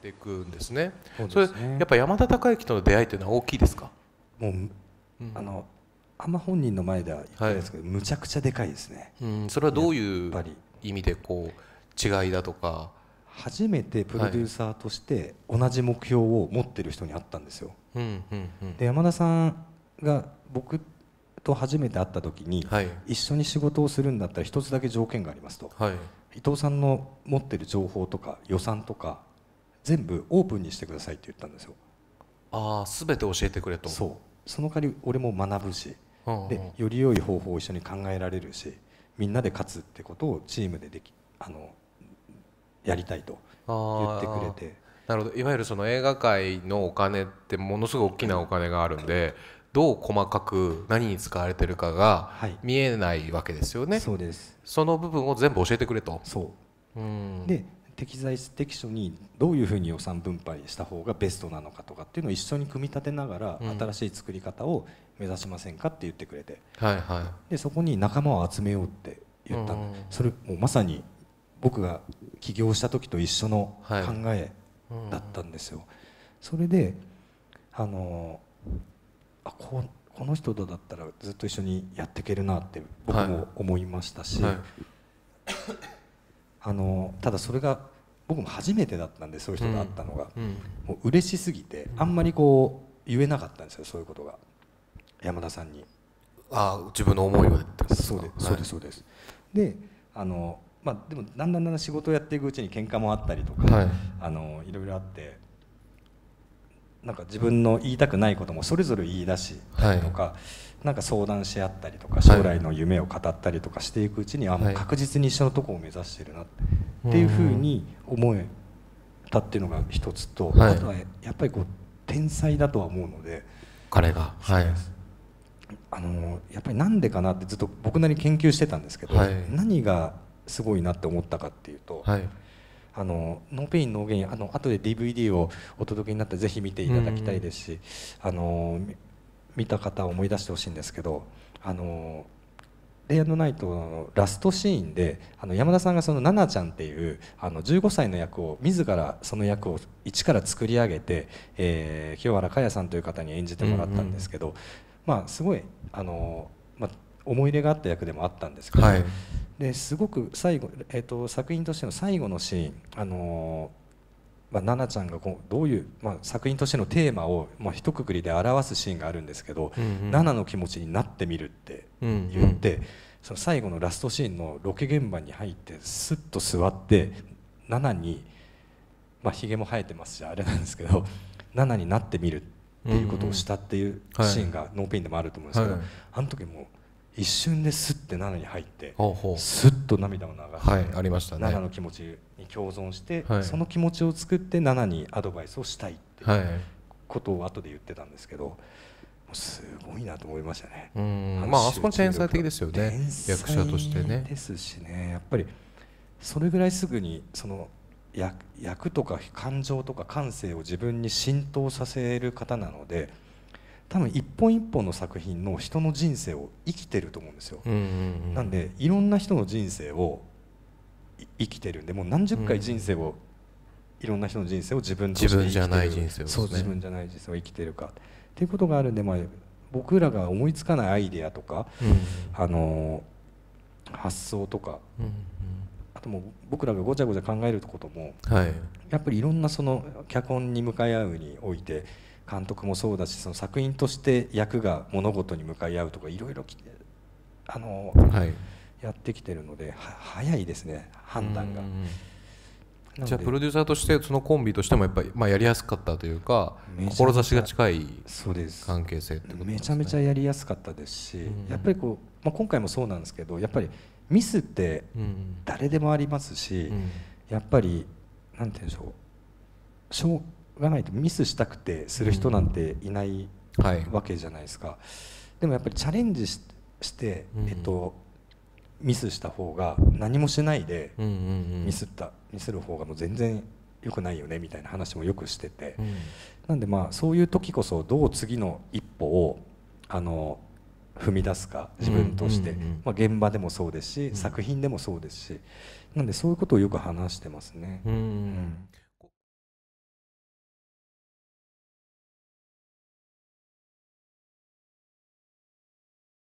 っていくんですね。そ、ね、れやっぱ山田孝之との出会いというのは大きいですか？もう、うん、あのあんま本人の前では言ってないですけど、はい、むちゃくちゃでかいですね。うん、それはどういう意味でこう違いだとか。初めてプロデューサーとして同じ目標を持ってる人に会ったんですよ。はい、で山田さんが僕と初めて会った時に、はい、一緒に仕事をするんだったら一つだけ条件がありますと、はい、伊藤さんの持ってる情報とか予算とか全部オープンにしてくださいって言ったんですよああ全て教えてくれとそうその代わり俺も学ぶし、うんうん、でより良い方法を一緒に考えられるしみんなで勝つってことをチームでできあのやりたいと言ってくれてなるほどいわゆるその映画界のお金ってものすごい大きなお金があるんでどう細かく何に使われてるかが見えないわけですよね、はい、そうですその部分を全部教えてくれとそう、うん、で適材適所にどういうふうに予算分配した方がベストなのかとかっていうのを一緒に組み立てながら、新しい作り方を目指しませんかって言ってくれて、でそこに仲間を集めようって言ったんそれもうまさに僕が起業した時と一緒の考えだったんですよ。それであのあこの人とだったらずっと一緒にやっていけるなって僕も思いましたし、はいはいあのただそれが僕も初めてだったんでそういう人と会ったのが、うん、もう嬉しすぎてあんまりこう言えなかったんですよそういうことが山田さんに。ああ自分の思いをそうですそうですそうです、であのまあでもだんだんだんだん仕事をやっていくうちに喧嘩もあったりとか、はい、あのいろいろあってなんか自分の言いたくないこともそれぞれ言い出したりとか、はい、なんか相談し合ったりとか将来の夢を語ったりとかしていくうちに、はい、あもう確実に一緒のとこを目指してるなっていうふうに思えたっていうのが一つと、はい、あとはやっぱりこう天才だとは思うので彼が、はい、あのやっぱりなんでかなってずっと僕なりに研究してたんですけど、何がすごいなって思ったかっていうと、あのノーペインノーゲインあの後で DVD をお届けになってぜひ見ていただきたいですし、あの見た方思い出してほしいんですけどあのレイアンドナイトのラストシーンであの山田さんがそのナナちゃんっていうあの15歳の役を自らその役を一から作り上げて、えー、清原果耶さんという方に演じてもらったんですけど、うんうん、まあすごいあの、まあ思い入れがあった役でもあったんですけど、はい、ですごく最後、えーと、作品としての最後のシーン、あのまあ、奈々ちゃんがこうどういう、まあ、作品としてのテーマを、まあ、一括りで表すシーンがあるんですけど、うんうん、奈々の気持ちになってみるって言って、うんうん、その最後のラストシーンのロケ現場に入ってすっと座って奈々に、まあ、ひげも生えてますしあれなんですけど 奈々になってみるっていうことをしたっていうシーンがノーペインでもあると思うんですけど、はい、あの時も一瞬ですって7に入ってすっと涙を流して、はい、ありましたね、7の気持ちに共存して、はい、その気持ちを作って7にアドバイスをしたいっていうことを後で言ってたんですけど。すごいなと思いましたね。うんまあ、あそこ天才的ですよね。役者としてね。ですしね、やっぱり。それぐらいすぐに、その役、役とか感情とか感性を自分に浸透させる方なので。多分一本一本の作品の人の人生を生きてると思うんですよ。なんでいろんな人の人生を生きてるんでもう何十回人生を、いろんな人の人生を自分として生きてる自分じゃない人生を、そう自分じゃない人生を生きてるかっていうことがあるんで、まあ、僕らが思いつかないアイデアとか、うん、あの発想とか、うんうん、あともう僕らがごちゃごちゃ考えることも、はい、やっぱりいろんなその脚本に向かい合うにおいて。監督もそうだしその作品として役が物事に向かい合うとかいろいろあの、はい、やってきてるので早いですね判断が。じゃあプロデューサーとしてそのコンビとしてもやっぱり、まあ、やりやすかったというか志が近い関係性ってこと、ね、めちゃめちゃやりやすかったですし、うん、やっぱりこう、まあ、今回もそうなんですけどやっぱりミスって誰でもありますし、うん、やっぱりなんて言うんでしょうがないとミスしたくてする人なんていないわけじゃないですか、うんはい、でもやっぱりチャレンジして、えっと、ミスした方が何もしないでミスった、ミスる方がもう全然良くないよねみたいな話もよくしてて、うん、なんでまあそういう時こそどう次の一歩をあの踏み出すか自分として、まあ、現場でもそうですし、うん、作品でもそうですしなんでそういうことをよく話してますね。うん、うん